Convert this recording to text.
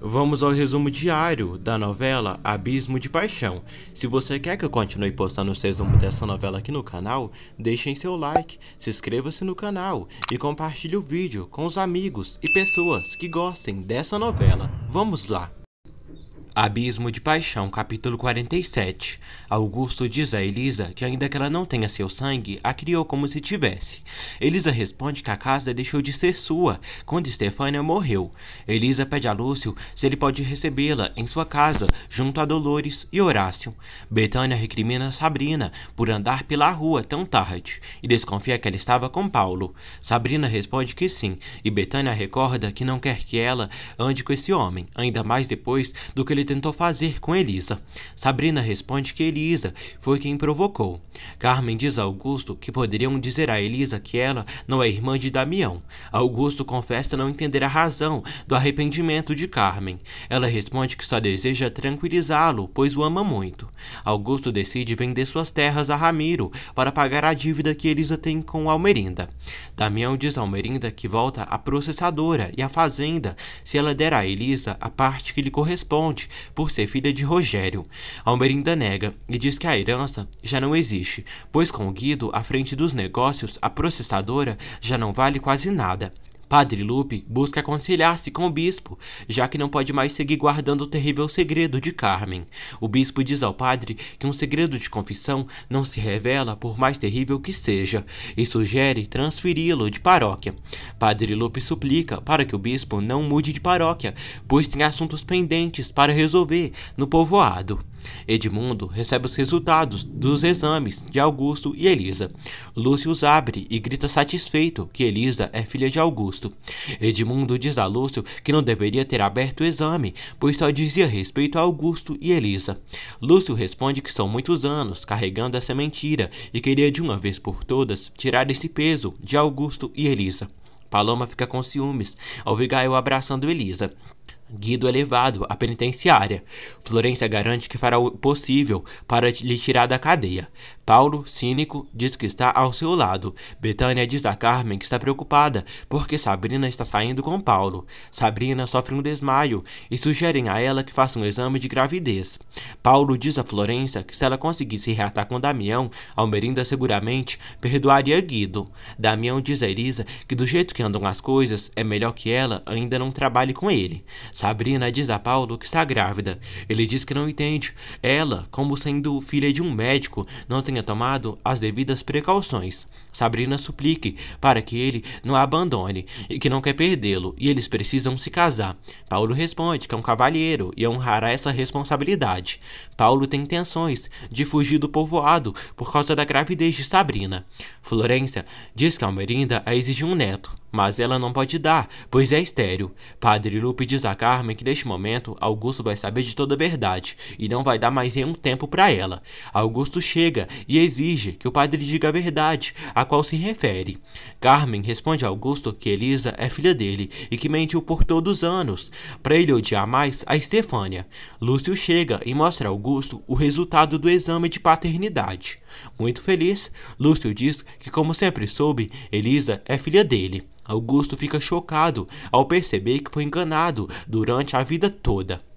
Vamos ao resumo diário da novela Abismo de Paixão. Se você quer que eu continue postando os resumos dessa novela aqui no canal, deixem seu like, se inscreva-se no canal e compartilhe o vídeo com os amigos e pessoas que gostem dessa novela. Vamos lá! Abismo de Paixão, capítulo 47. Augusto diz a Elisa que, ainda que ela não tenha seu sangue, a criou como se tivesse. Elisa responde que a casa deixou de ser sua quando Stefania morreu. Elisa pede a Lúcio se ele pode recebê-la em sua casa, junto a Dolores e Horácio. Betânia recrimina Sabrina por andar pela rua tão tarde e desconfia que ela estava com Paulo. Sabrina responde que sim, e Betânia recorda que não quer que ela ande com esse homem, ainda mais depois do que ele tentou fazer com Elisa. Sabrina responde que Elisa foi quem provocou. Carmen diz a Augusto que poderiam dizer a Elisa que ela não é irmã de Damião. Augusto confessa não entender a razão do arrependimento de Carmen. Ela responde que só deseja tranquilizá-lo, pois o ama muito. Augusto decide vender suas terras a Ramiro para pagar a dívida que Elisa tem com Almerinda. Damião diz a Almerinda que volta à processadora e à fazenda se ela der a Elisa a parte que lhe corresponde por ser filha de Rogério. Almerinda nega e diz que a herança já não existe, pois com Guido à frente dos negócios, a processadora já não vale quase nada. Padre Lupe busca conciliar se com o bispo, já que não pode mais seguir guardando o terrível segredo de Carmen. O bispo diz ao padre que um segredo de confissão não se revela, por mais terrível que seja, e sugere transferi-lo de paróquia. Padre Lupe suplica para que o bispo não mude de paróquia, pois tem assuntos pendentes para resolver no povoado. Edmundo recebe os resultados dos exames de Augusto e Elisa. Lúcio os abre e grita satisfeito que Elisa é filha de Augusto. Edmundo diz a Lúcio que não deveria ter aberto o exame, pois só dizia respeito a Augusto e Elisa. Lúcio responde que são muitos anos carregando essa mentira e queria de uma vez por todas tirar esse peso de Augusto e Elisa. Paloma fica com ciúmes ao ver Gael abraçando Elisa. Guido é levado à penitenciária. Florência garante que fará o possível para lhe tirar da cadeia. Paulo, cínico, diz que está ao seu lado. Betânia diz a Carmen que está preocupada porque Sabrina está saindo com Paulo. Sabrina sofre um desmaio e sugerem a ela que faça um exame de gravidez. Paulo diz a Florença que se ela conseguisse reatar com Damião, Almerinda seguramente perdoaria Guido. Damião diz a Elisa que do jeito que andam as coisas, é melhor que ela ainda não trabalhe com ele. Sabrina diz a Paulo que está grávida. Ele diz que não entende. Ela, como sendo filha de um médico, não tem tenha tomado as devidas precauções. Sabrina suplique para que ele não a abandone e que não quer perdê-lo, e eles precisam se casar. Paulo responde que é um cavalheiro e honrará essa responsabilidade. Paulo tem intenções de fugir do povoado por causa da gravidez de Sabrina. Florência diz que Almerinda a exige um neto, mas ela não pode dar, pois é estéril. Padre Lupe diz a Carmen que neste momento Augusto vai saber de toda a verdade e não vai dar mais nenhum tempo para ela. Augusto chega e exige que o padre diga a verdade a qual se refere. Carmen responde a Augusto que Elisa é filha dele e que mentiu por todos os anos, para ele odiar mais a Estefânia. Lúcio chega e mostra a Augusto o resultado do exame de paternidade. Muito feliz, Lúcio diz que, como sempre soube, Elisa é filha dele. Augusto fica chocado ao perceber que foi enganado durante a vida toda.